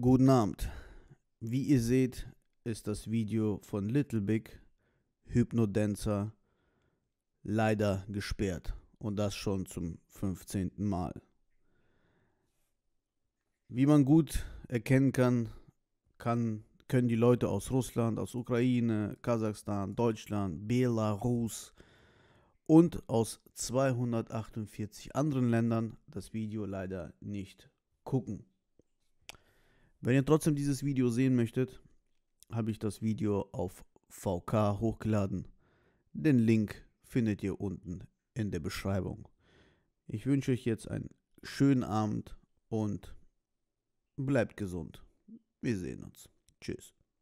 Guten Abend. Wie ihr seht, ist das Video von Little Big Hypnodancer leider gesperrt und das schon zum 15. Mal. Wie man gut erkennen kann, kann können die Leute aus Russland, aus Ukraine, Kasachstan, Deutschland, Belarus und aus 248 anderen Ländern das Video leider nicht gucken. Wenn ihr trotzdem dieses Video sehen möchtet, habe ich das Video auf VK hochgeladen. Den Link findet ihr unten in der Beschreibung. Ich wünsche euch jetzt einen schönen Abend und bleibt gesund. Wir sehen uns. Tschüss.